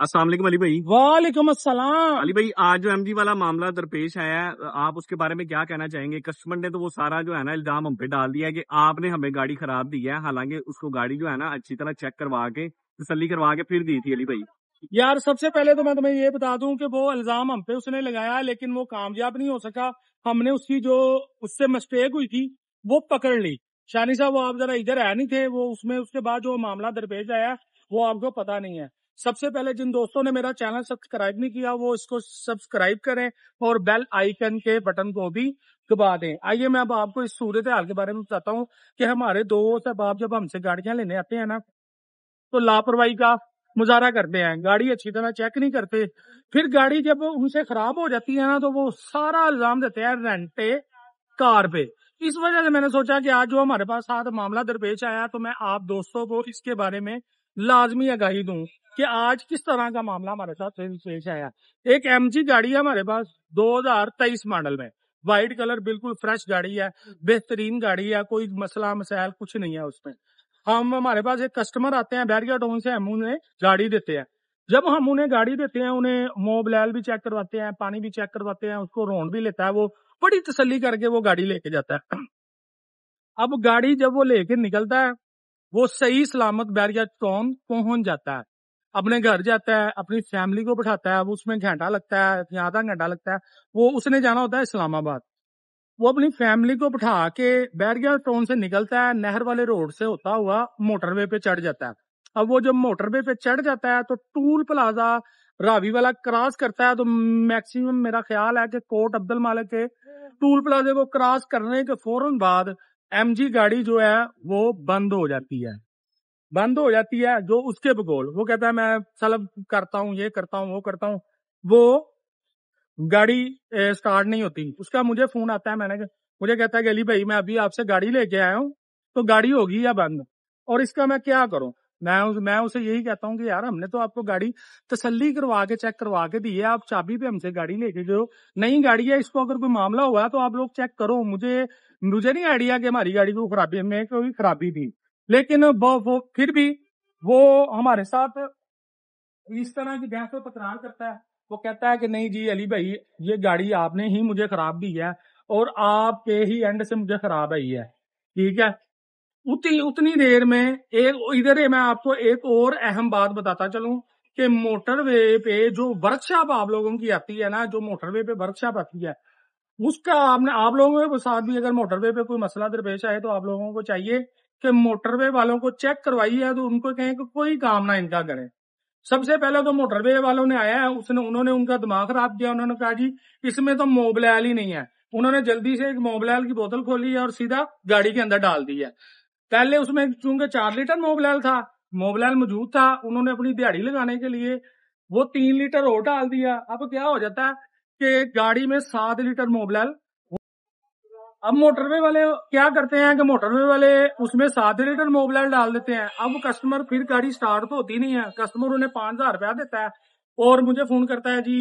असल अली भाई वालेकुम असलम अली भाई आज जो एमजी वाला मामला दरपेश आया है आप उसके बारे में क्या कहना चाहेंगे कस्टमर ने तो वो सारा जो है ना इल्जाम हम पे डाल दिया है कि आपने हमें गाड़ी खराब दी है हालांकि उसको गाड़ी जो है ना अच्छी तरह चेक करवा के तसली करवा के फिर दी थी अली भाई यार सबसे पहले तो मैं तुम्हें ये बता दूं कि वो इल्जाम हम पे उसने लगाया लेकिन वो कामयाब नहीं हो सका हमने उसकी जो उससे मिस्टेक हुई थी वो पकड़ ली शानी साहब वो आप जरा इधर आए नहीं थे वो उसमें उसके बाद जो मामला दरपेश आया वो आपको पता नहीं है सबसे पहले जिन दोस्तों ने मेरा चैनल सब्सक्राइब नहीं किया वो इसको सब्सक्राइब करें और बेल आइकन के बटन को भी दबा दें आइए मैं अब आपको इस सूरत हाल के बारे में बताता हूँ कि हमारे दोस्त अहबाब जब हमसे गाड़ियां लेने आते हैं ना तो लापरवाही का मुजहरा करते हैं गाड़ी अच्छी तरह चेक नहीं करते फिर गाड़ी जब उनसे खराब हो जाती है ना तो वो सारा इल्जाम देते हैं रेंटे कार पे इस वजह से मैंने सोचा कि आज जो हमारे पास साथ मामला दरपेश आया तो मैं आप दोस्तों को इसके बारे में लाजमी आगाही दू कि आज किस तरह का मामला हमारे साथ पेश आया एक एम गाड़ी है हमारे पास 2023 मॉडल में व्हाइट कलर बिल्कुल फ्रेश गाड़ी है बेहतरीन गाड़ी है कोई मसला मसाइल कुछ नहीं है उसमें हम हमारे पास एक कस्टमर आते हैं बैरिया टोन से हम उन्हें गाड़ी देते हैं जब हम उन्हें गाड़ी देते हैं उन्हें मोबलाइल भी चेक करवाते हैं पानी भी चेक करवाते हैं उसको रोन भी लेता है वो बड़ी तसली करके वो गाड़ी लेके जाता है अब गाड़ी जब वो लेके निकलता है वो सही सलामत बैरिया टाउन पहुंच जाता है अपने घर जाता है अपनी फैमिली को बैठाता है वो उसमें घंटा लगता है या आधा घंटा लगता है वो उसने जाना होता है इस्लामाबाद वो अपनी फैमिली को बैठा के बैरिया टाउन से निकलता है नहर वाले रोड से होता हुआ मोटरवे पे चढ़ जाता है अब वो जब मोटरवे पे चढ़ जाता है तो टूल प्लाजा रावी वाला क्रॉस करता है तो मैक्सिमम मेरा ख्याल है कि कोर्ट अब्दुल मालिक के टूल प्लाजे को क्रॉस करने के फौरन बाद एम गाड़ी जो है वो बंद हो जाती है बंद हो जाती है जो उसके बगोल वो कहता है मैं सलब करता हूँ ये करता हूँ वो करता हूँ वो गाड़ी स्टार्ट नहीं होती उसका मुझे फोन आता है मैंने मुझे कहता है गली भाई मैं अभी आपसे गाड़ी लेके आया हूँ तो गाड़ी होगी या बंद और इसका मैं क्या करूँ मैं उस मैं उसे यही कहता हूँ कि यार हमने तो आपको गाड़ी तसल्ली करवा के चेक करवा के दी है आप चाबी पे हमसे गाड़ी लेके जो नई गाड़ी है इसको अगर कोई मामला हुआ तो आप लोग चेक करो मुझे मुझे नहीं आइडिया कि हमारी गाड़ी को खराबी में कोई खराबी थी लेकिन वो, वो फिर भी वो हमारे साथ इस तरह की बहस में तकरार करता है वो कहता है कि नहीं जी अली भाई ये गाड़ी आपने ही मुझे खराब दी है और आपके ही एंड से मुझे खराब आई है ठीक है उतनी उतनी देर में एक इधर मैं आपको एक और अहम बात बताता चलूं कि मोटरवे पे जो वर्कशॉप आप लोगों की आती है ना जो मोटरवे पे वर्कशॉप आती है उसका आपने आप लोगों के साथ भी अगर मोटरवे पे कोई मसला दरपेश आए तो आप लोगों को चाहिए कि मोटरवे वालों को चेक करवाइए तो उनको कहें कि कोई काम ना इनका करें सबसे पहले तो मोटरवे वालों ने आया है उसने उन्होंने उनका दिमाग खराब किया उन्होंने कहा जी इसमें तो मोबलैल ही नहीं है उन्होंने जल्दी से एक मोबलैल की बोतल खोली है और सीधा गाड़ी के अंदर डाल दी है पहले उसमें चूंकि चार लीटर मोबलैल था मोबलैल मौजूद था उन्होंने अपनी दिहाड़ी लगाने के लिए वो तीन लीटर और डाल दिया अब क्या हो जाता है कि गाड़ी में सात लीटर मोबलैल अब मोटरवे वाले क्या करते हैं कि मोटरवे वाले उसमें सात लीटर मोबलैल डाल देते हैं अब कस्टमर फिर गाड़ी स्टार्ट तो होती नहीं है कस्टमर उन्हें पांच हजार रुपया देता है और मुझे फोन करता है जी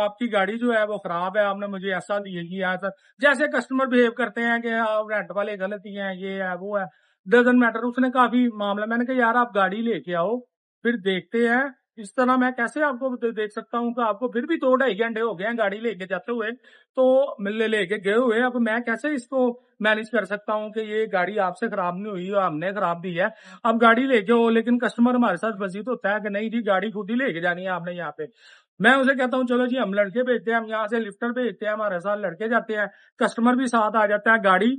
आपकी गाड़ी जो है वो खराब है आपने मुझे ऐसा दिया ऐसा जैसे कस्टमर बिहेव करते हैं कि आप हाँ, रेंट वाले गलत ही हैं ये है वो है डजन मैटर उसने काफी मामला मैंने कहा यार आप गाड़ी लेके आओ फिर देखते हैं इस तरह मैं कैसे आपको देख सकता हूँ आपको फिर भी दो तो ढाई घंटे हो गए हैं गाड़ी लेके जाते हुए तो मिलने लेके गए हुए अब मैं कैसे इसको मैनेज कर सकता हूँ कि ये गाड़ी आपसे खराब नहीं हुई और हमने खराब दी है अब गाड़ी लेके हो लेकिन कस्टमर हमारे साथ वजीत तो होता है कि नहीं जी गाड़ी खुद ही लेके जानी है आपने यहाँ पे मैं उसे कहता हूँ चलो जी हम लड़के भेजते हैं हम यहाँ से लिफ्टर भेजते हैं हमारे साथ लड़के जाते हैं कस्टमर भी साथ आ जाता है गाड़ी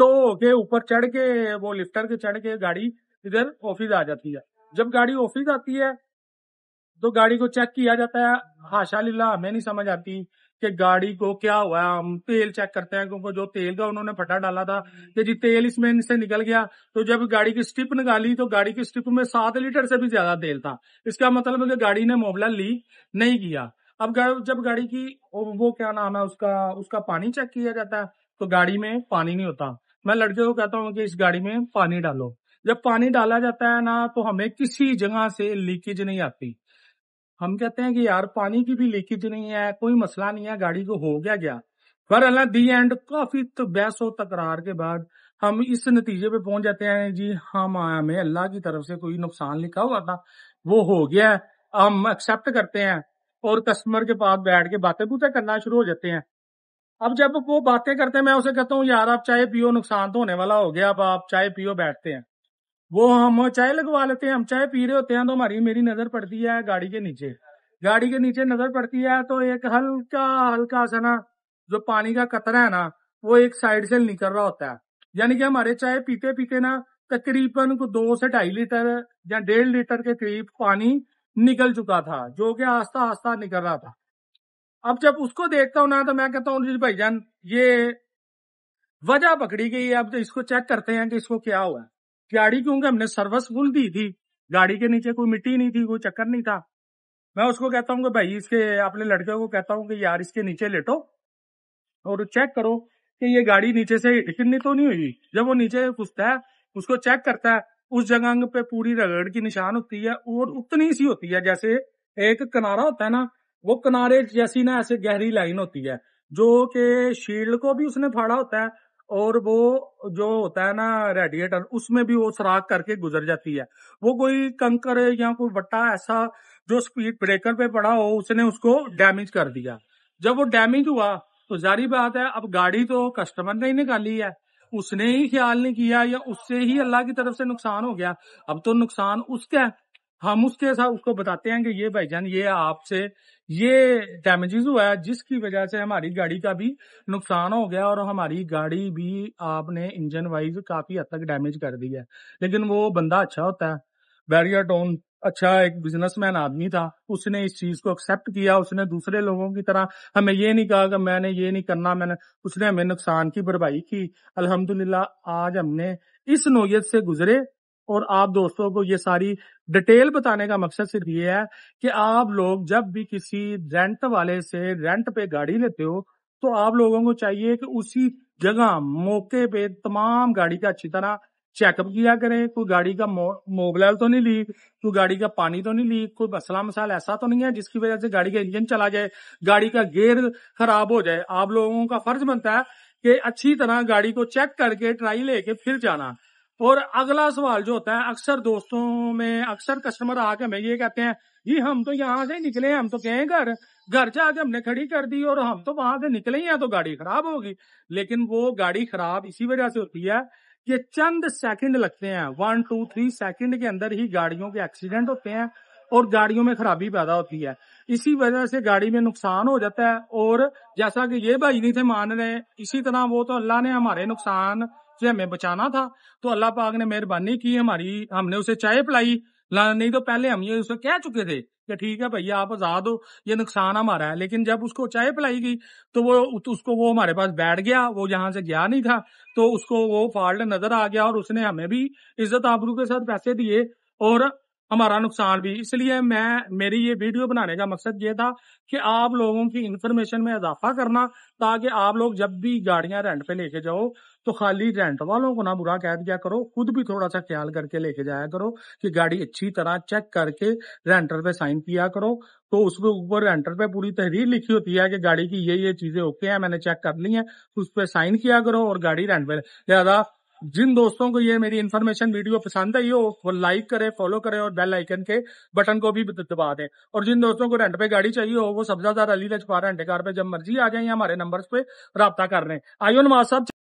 तो के ऊपर चढ़ के वो लिफ्टर के चढ़ के गाड़ी इधर ऑफिस आ जाती है जब गाड़ी ऑफिस आती है तो गाड़ी को चेक किया जाता है हाशा लीला हमें नहीं समझ आती कि गाड़ी को क्या हुआ हम तेल चेक करते हैं क्योंकि जो तेल का उन्होंने फटा डाला था कि जी तेल इसमें से निकल गया तो जब गाड़ी की स्ट्रिप निकाली तो गाड़ी की स्ट्रिप में सात लीटर से भी ज्यादा तेल था इसका मतलब है कि गाड़ी ने मोबला ली नहीं किया अब जब गाड़ी की वो क्या नाम है उसका उसका पानी चेक किया जाता है तो गाड़ी में पानी नहीं होता मैं लड़के को कहता हूँ कि इस गाड़ी में पानी डालो जब पानी डाला जाता है ना तो हमें किसी जगह से लीकेज नहीं आती हम कहते हैं कि यार पानी की भी लीकेज नहीं है कोई मसला नहीं है गाड़ी को हो गया क्या पर अल्लाह दी एंड काफी तो और तकरार के बाद हम इस नतीजे पे पहुंच जाते हैं जी हम हमें अल्लाह की तरफ से कोई नुकसान लिखा हुआ था वो हो गया हम एक्सेप्ट करते हैं और कस्टमर के पास बैठ के बातें बूते करना शुरू हो जाते हैं अब जब वो बातें करते हैं मैं उसे कहता हूँ यार आप चाय पियो नुकसान तो होने वाला हो गया अब आप चाय पियो बैठते हैं वो हम चाय लगवा लेते हैं हम चाय पी रहे होते हैं तो हमारी मेरी नजर पड़ती है गाड़ी के नीचे गाड़ी के नीचे नजर पड़ती है तो एक हल्का हल्का सा ना जो पानी का कतरा है ना वो एक साइड से निकल रहा होता है यानी कि हमारे चाय पीते पीते ना तकरीबन को दो से ढाई लीटर या डेढ़ लीटर के करीब पानी निकल चुका था जो कि आस्ता आस्ता निकल रहा था अब जब उसको देखता हूँ ना तो मैं कहता हूँ भाई जान ये वजह पकड़ी गई अब तो इसको चेक करते हैं कि इसको क्या हुआ गाड़ी क्योंकि हमने सर्विस फुल दी थी गाड़ी के नीचे कोई मिट्टी नहीं थी कोई चक्कर नहीं था मैं उसको कहता हूँ कि भाई इसके अपने लड़के को कहता हूँ कि यार इसके नीचे लेटो और चेक करो कि ये गाड़ी नीचे से हिटनी तो नहीं हुई जब वो नीचे घुसता है उसको चेक करता है उस जगह पे पूरी रगड़ की निशान होती है और उतनी सी होती है जैसे एक किनारा होता है ना वो किनारे जैसी ना ऐसे गहरी लाइन होती है जो कि शील्ड को भी उसने फाड़ा होता है और वो जो होता है ना रेडिएटर उसमें भी वो सराख करके गुजर जाती है वो कोई कंकर या कोई बट्टा ऐसा जो स्पीड ब्रेकर पे पड़ा हो उसने उसको डैमेज कर दिया जब वो डैमेज हुआ तो जारी बात है अब गाड़ी तो कस्टमर ने ही निकाली है उसने ही ख्याल नहीं किया या उससे ही अल्लाह की तरफ से नुकसान हो गया अब तो नुकसान उसका है हम उसके साथ उसको बताते हैं कि ये भाईजान ये आपसे ये डैमेजेस हुआ है जिसकी वजह से हमारी गाड़ी का भी नुकसान हो गया और हमारी गाड़ी भी आपने इंजन वाइज काफी हद तक डैमेज कर दी है लेकिन वो बंदा अच्छा होता है बैरियर टोन अच्छा एक बिजनेसमैन आदमी था उसने इस चीज को एक्सेप्ट किया उसने दूसरे लोगों की तरह हमें ये नहीं कहा कि मैंने ये नहीं करना मैंने उसने हमें नुकसान की भरपाई की अल्हम्दुलिल्लाह आज हमने इस नोयत से गुजरे और आप दोस्तों को ये सारी डिटेल बताने का मकसद सिर्फ ये है कि आप लोग जब भी किसी रेंट वाले से रेंट पे गाड़ी लेते हो तो आप लोगों को चाहिए कि उसी जगह मौके पे तमाम गाड़ी का अच्छी तरह चेकअप किया करें कोई गाड़ी का मोगलाल तो नहीं ली कोई गाड़ी का पानी तो नहीं ली कोई मसला मसाल ऐसा तो नहीं है जिसकी वजह से गाड़ी का इंजन चला जाए गाड़ी का गेयर खराब हो जाए आप लोगों का फर्ज बनता है कि अच्छी तरह गाड़ी को चेक करके ट्राई लेके फिर जाना और अगला सवाल जो होता है अक्सर दोस्तों में अक्सर कस्टमर आके हमें ये कहते हैं जी हम तो यहाँ से निकले हैं हम तो गए घर घर से आके हमने खड़ी कर दी और हम तो वहां से निकले ही हैं तो गाड़ी खराब होगी लेकिन वो गाड़ी खराब इसी वजह से होती है कि चंद सेकंड लगते हैं वन टू थ्री सेकंड के अंदर ही गाड़ियों के एक्सीडेंट होते हैं और गाड़ियों में खराबी पैदा होती है इसी वजह से गाड़ी में नुकसान हो जाता है और जैसा कि ये भाई नहीं थे मान रहे इसी तरह वो तो अल्लाह ने हमारे नुकसान से हमें बचाना था तो अल्लाह पाक ने मेहरबानी की हमारी हमने उसे चाय पिलाई नहीं तो पहले हम ये उसे कह चुके थे कि ठीक है भैया आप आजाद हो ये नुकसान हमारा है लेकिन जब उसको चाय पिलाई गई तो वो उसको वो हमारे पास बैठ गया वो यहाँ से गया नहीं था तो उसको वो फॉल्ट नजर आ गया और उसने हमें भी इज्जत आबरू के साथ पैसे दिए और हमारा नुकसान भी इसलिए मैं मेरी ये वीडियो बनाने का मकसद ये था कि आप लोगों की इंफॉर्मेशन में इजाफा करना ताकि आप लोग जब भी गाड़ियां रेंट पे लेके जाओ तो खाली रेंट वालों को ना बुरा कह दिया करो खुद भी थोड़ा सा ख्याल करके लेके जाया करो कि गाड़ी अच्छी तरह चेक करके रेंटर पे साइन किया करो तो उसके ऊपर रेंटर पे पूरी तहरीर लिखी होती है कि गाड़ी की ये ये चीजें ओके हैं मैंने चेक कर ली है तो उस पर साइन किया करो और गाड़ी रेंट पे लिहाजा जिन दोस्तों को ये मेरी इन्फॉर्मेशन वीडियो पसंद आई हो वो लाइक करें फॉलो करें और बेल आइकन के बटन को भी दबा दें और जिन दोस्तों को रेंट पे गाड़ी चाहिए हो वो सब्जादार अली लजपारा अंडेकार पे जब मर्जी आ जाए हमारे नंबर पे रबता कर लें आयो नवाज साहब